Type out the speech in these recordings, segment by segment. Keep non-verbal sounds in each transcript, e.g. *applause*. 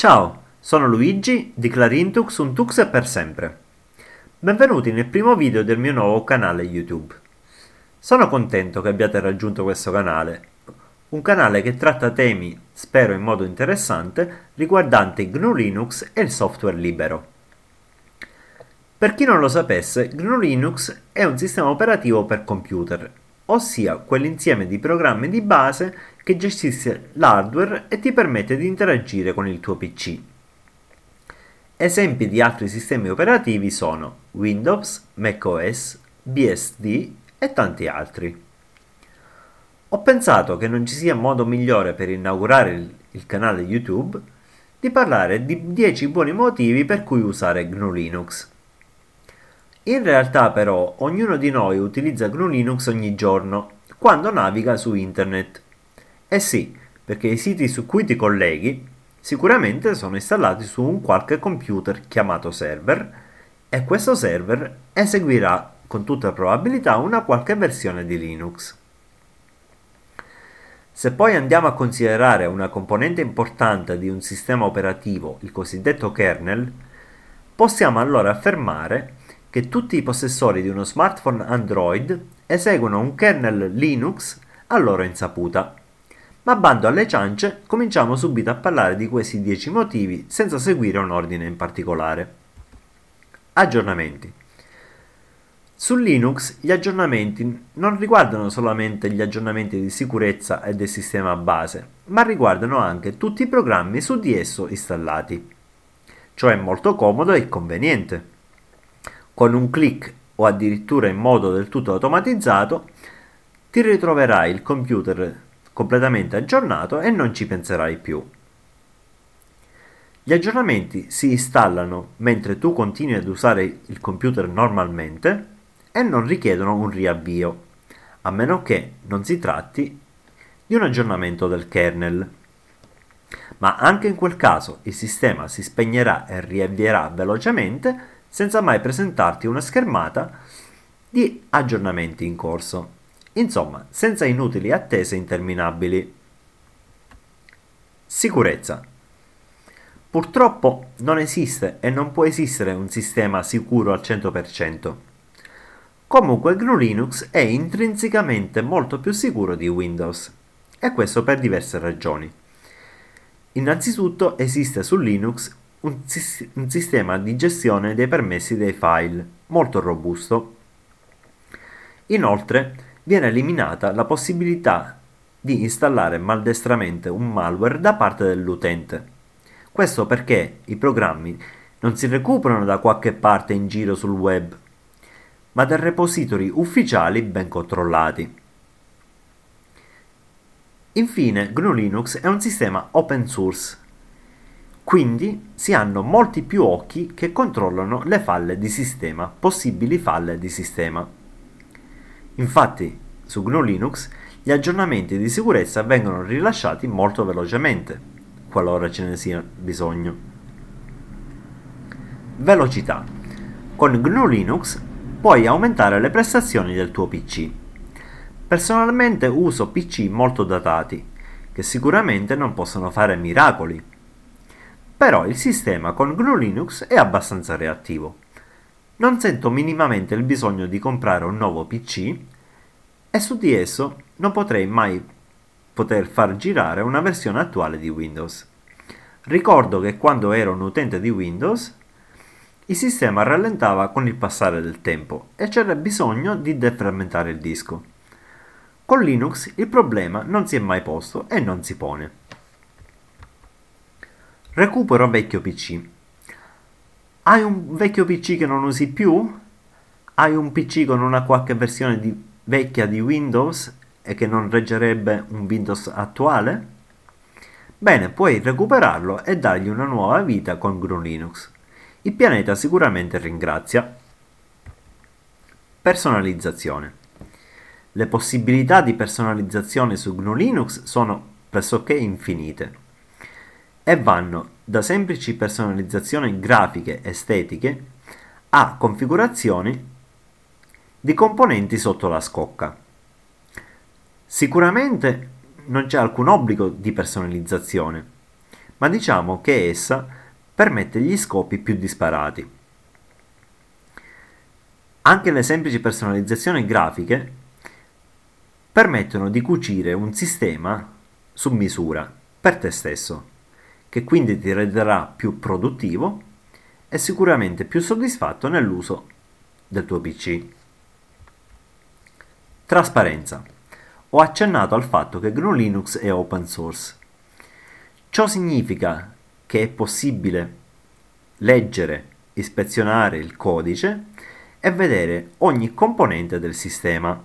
Ciao, sono Luigi di Clarintux un Tux per sempre. Benvenuti nel primo video del mio nuovo canale YouTube. Sono contento che abbiate raggiunto questo canale, un canale che tratta temi, spero in modo interessante, riguardanti GNU Linux e il software libero. Per chi non lo sapesse, GNU Linux è un sistema operativo per computer ossia quell'insieme di programmi di base che gestisce l'hardware e ti permette di interagire con il tuo PC. Esempi di altri sistemi operativi sono Windows, macOS, BSD e tanti altri. Ho pensato che non ci sia modo migliore per inaugurare il, il canale YouTube di parlare di 10 buoni motivi per cui usare GNU Linux. In realtà però ognuno di noi utilizza GNU Linux ogni giorno quando naviga su internet. Eh sì, perché i siti su cui ti colleghi sicuramente sono installati su un qualche computer chiamato server e questo server eseguirà con tutta probabilità una qualche versione di Linux. Se poi andiamo a considerare una componente importante di un sistema operativo, il cosiddetto kernel, possiamo allora affermare che tutti i possessori di uno smartphone Android eseguono un kernel Linux a loro insaputa. Ma bando alle ciance, cominciamo subito a parlare di questi 10 motivi senza seguire un ordine in particolare. Aggiornamenti. Su Linux gli aggiornamenti non riguardano solamente gli aggiornamenti di sicurezza e del sistema base, ma riguardano anche tutti i programmi su di esso installati. Ciò è molto comodo e conveniente con un clic o addirittura in modo del tutto automatizzato, ti ritroverai il computer completamente aggiornato e non ci penserai più. Gli aggiornamenti si installano mentre tu continui ad usare il computer normalmente e non richiedono un riavvio, a meno che non si tratti di un aggiornamento del kernel. Ma anche in quel caso il sistema si spegnerà e riavvierà velocemente senza mai presentarti una schermata di aggiornamenti in corso. Insomma, senza inutili attese interminabili. Sicurezza. Purtroppo non esiste e non può esistere un sistema sicuro al 100%. Comunque GNU Linux è intrinsecamente molto più sicuro di Windows, e questo per diverse ragioni. Innanzitutto esiste su Linux un, un sistema di gestione dei permessi dei file molto robusto. Inoltre viene eliminata la possibilità di installare maldestramente un malware da parte dell'utente. Questo perché i programmi non si recuperano da qualche parte in giro sul web, ma da repository ufficiali ben controllati. Infine, GNU Linux è un sistema open source quindi si hanno molti più occhi che controllano le falle di sistema, possibili falle di sistema. Infatti, su GNU Linux gli aggiornamenti di sicurezza vengono rilasciati molto velocemente, qualora ce ne sia bisogno. Velocità. Con GNU Linux puoi aumentare le prestazioni del tuo PC. Personalmente uso PC molto datati, che sicuramente non possono fare miracoli, però il sistema con GNU Linux è abbastanza reattivo. Non sento minimamente il bisogno di comprare un nuovo PC e su di esso non potrei mai poter far girare una versione attuale di Windows. Ricordo che quando ero un utente di Windows il sistema rallentava con il passare del tempo e c'era bisogno di defragmentare il disco. Con Linux il problema non si è mai posto e non si pone. Recupero a vecchio PC. Hai un vecchio PC che non usi più? Hai un PC con una qualche versione di, vecchia di Windows e che non reggerebbe un Windows attuale? Bene, puoi recuperarlo e dargli una nuova vita con GNU Linux. Il pianeta sicuramente ringrazia. Personalizzazione. Le possibilità di personalizzazione su GNU Linux sono pressoché infinite e vanno da semplici personalizzazioni grafiche estetiche a configurazioni di componenti sotto la scocca. Sicuramente non c'è alcun obbligo di personalizzazione, ma diciamo che essa permette gli scopi più disparati. Anche le semplici personalizzazioni grafiche permettono di cucire un sistema su misura per te stesso che quindi ti renderà più produttivo e sicuramente più soddisfatto nell'uso del tuo PC. Trasparenza. Ho accennato al fatto che GNU Linux è open source. Ciò significa che è possibile leggere, ispezionare il codice e vedere ogni componente del sistema.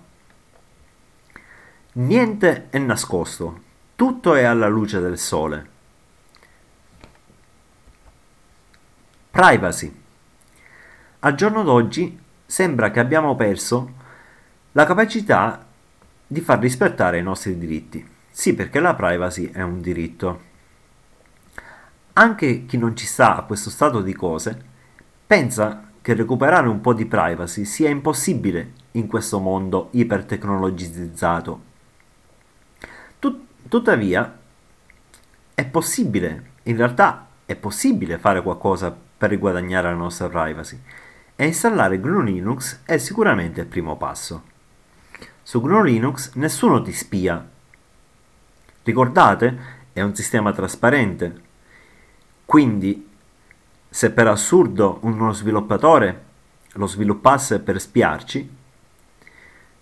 Niente è nascosto, tutto è alla luce del sole. Privacy. Al giorno d'oggi sembra che abbiamo perso la capacità di far rispettare i nostri diritti. Sì, perché la privacy è un diritto. Anche chi non ci sta a questo stato di cose pensa che recuperare un po' di privacy sia impossibile in questo mondo ipertecnologizzato. Tut- tuttavia, è possibile, in realtà è possibile fare qualcosa per riguadagnare la nostra privacy e installare GNU Linux è sicuramente il primo passo. Su GNU Linux nessuno ti spia. Ricordate, è un sistema trasparente. Quindi, se per assurdo uno sviluppatore lo sviluppasse per spiarci,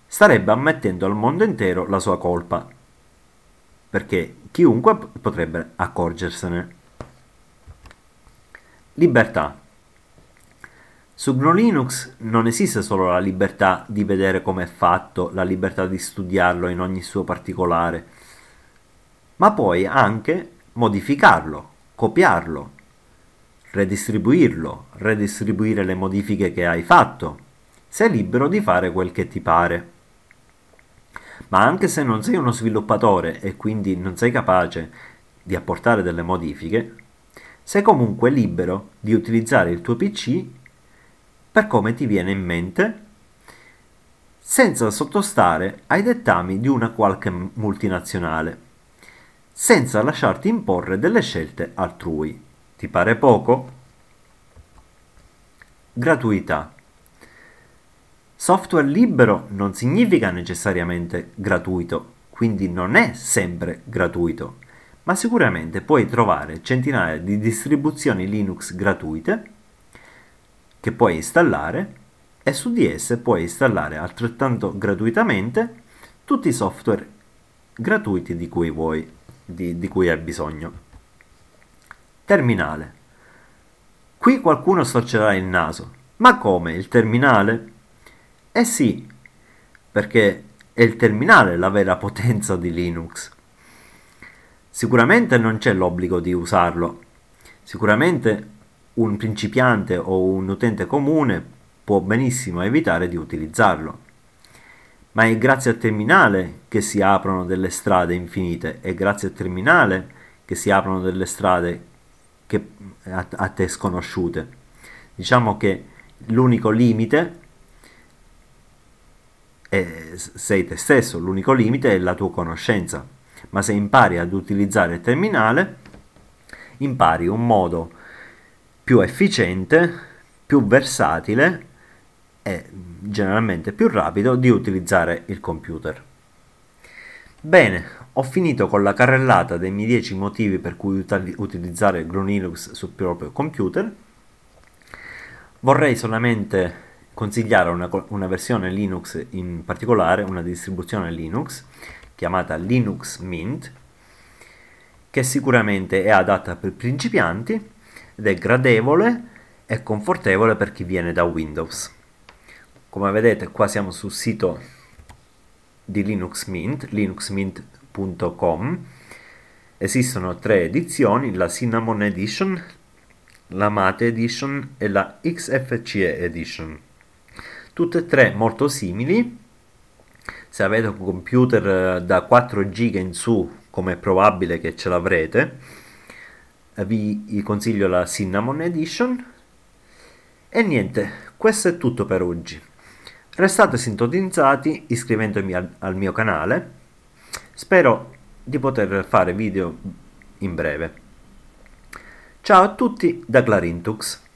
starebbe ammettendo al mondo intero la sua colpa, perché chiunque potrebbe accorgersene. Libertà. Su GNU Linux non esiste solo la libertà di vedere come è fatto, la libertà di studiarlo in ogni suo particolare, ma poi anche modificarlo, copiarlo, redistribuirlo, redistribuire le modifiche che hai fatto. Sei libero di fare quel che ti pare. Ma anche se non sei uno sviluppatore e quindi non sei capace di apportare delle modifiche, sei comunque libero di utilizzare il tuo PC per come ti viene in mente, senza sottostare ai dettami di una qualche multinazionale, senza lasciarti imporre delle scelte altrui. Ti pare poco? Gratuità. Software libero non significa necessariamente gratuito, quindi non è sempre gratuito ma sicuramente puoi trovare centinaia di distribuzioni Linux gratuite che puoi installare e su di esse puoi installare altrettanto gratuitamente tutti i software gratuiti di cui vuoi, di, di cui hai bisogno. Terminale. Qui qualcuno storcerà il naso. Ma come il terminale? Eh sì, perché è il terminale la vera *laughs* potenza di Linux. Sicuramente non c'è l'obbligo di usarlo, sicuramente un principiante o un utente comune può benissimo evitare di utilizzarlo. Ma è grazie al terminale che si aprono delle strade infinite, è grazie al terminale che si aprono delle strade che, a, a te sconosciute. Diciamo che l'unico limite è, sei te stesso, l'unico limite è la tua conoscenza ma se impari ad utilizzare il terminale, impari un modo più efficiente, più versatile e mm, generalmente più rapido di utilizzare il computer. Bene, ho finito con la carrellata dei miei 10 motivi per cui utilizzare GNU/Linux sul proprio computer. Vorrei solamente consigliare una, una versione Linux in particolare, una distribuzione Linux chiamata Linux Mint, che sicuramente è adatta per principianti ed è gradevole e confortevole per chi viene da Windows. Come vedete qua siamo sul sito di Linux Mint, linuxmint.com. Esistono tre edizioni, la Cinnamon Edition, la Mate Edition e la XFCE Edition. Tutte e tre molto simili, se avete un computer eh, da 4 giga in su come è probabile che ce l'avrete eh, vi consiglio la Cinnamon Edition e niente questo è tutto per oggi restate sintonizzati iscrivendomi al, al mio canale spero di poter fare video in breve ciao a tutti da Clarintux